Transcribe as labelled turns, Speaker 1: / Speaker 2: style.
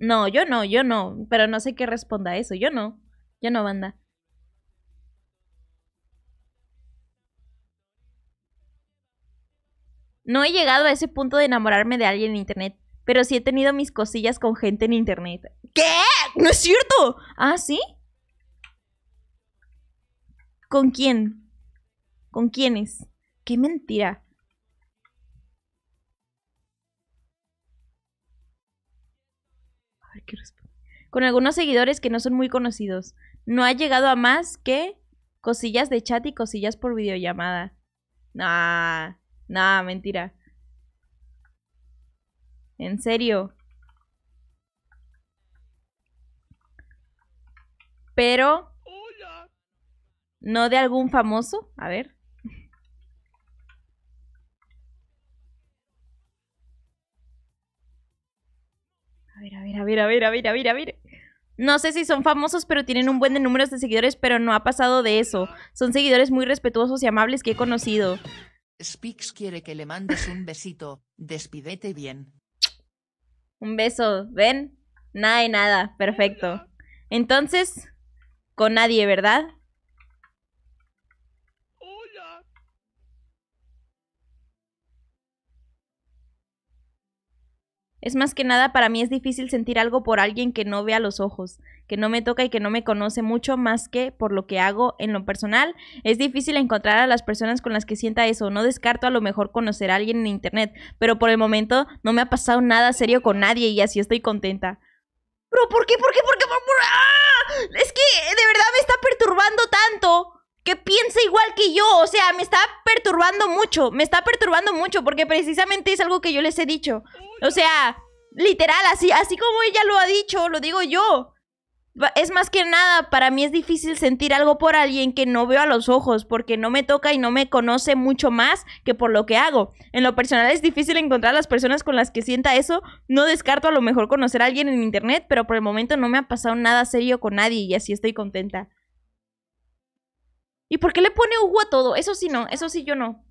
Speaker 1: No, yo no, yo no. Pero no sé qué responda a eso. Yo no. Yo no, banda. No he llegado a ese punto de enamorarme de alguien en internet, pero sí he tenido mis cosillas con gente en internet. ¿Qué? ¡No es cierto! ¿Ah, sí? ¿Con quién? ¿Con quiénes? ¡Qué mentira! con algunos seguidores que no son muy conocidos. No ha llegado a más que cosillas de chat y cosillas por videollamada. Nah, nah, mentira. En serio. Pero... No de algún famoso. A ver. mira, mira, mira, mira, mira. No sé si son famosos, pero tienen un buen número números de seguidores, pero no ha pasado de eso. Son seguidores muy respetuosos y amables que he conocido. Spix quiere que le mandes un besito. Despídete bien. Un beso, ¿ven? Nada y nada, perfecto. Entonces, con nadie, ¿verdad? Es más que nada, para mí es difícil sentir algo por alguien que no vea los ojos, que no me toca y que no me conoce mucho más que por lo que hago en lo personal. Es difícil encontrar a las personas con las que sienta eso. No descarto a lo mejor conocer a alguien en internet, pero por el momento no me ha pasado nada serio con nadie y así estoy contenta. ¿Pero por qué? ¿Por qué? ¿Por qué? ¿Por ¡Ah! Es que de verdad me está perturbando que piensa igual que yo. O sea, me está perturbando mucho, me está perturbando mucho, porque precisamente es algo que yo les he dicho. O sea, literal, así, así como ella lo ha dicho, lo digo yo. Es más que nada, para mí es difícil sentir algo por alguien que no veo a los ojos, porque no me toca y no me conoce mucho más que por lo que hago. En lo personal es difícil encontrar a las personas con las que sienta eso. No descarto a lo mejor conocer a alguien en internet, pero por el momento no me ha pasado nada serio con nadie y así estoy contenta. ¿Y por qué le pone Hugo a todo? Eso sí no, eso sí yo no.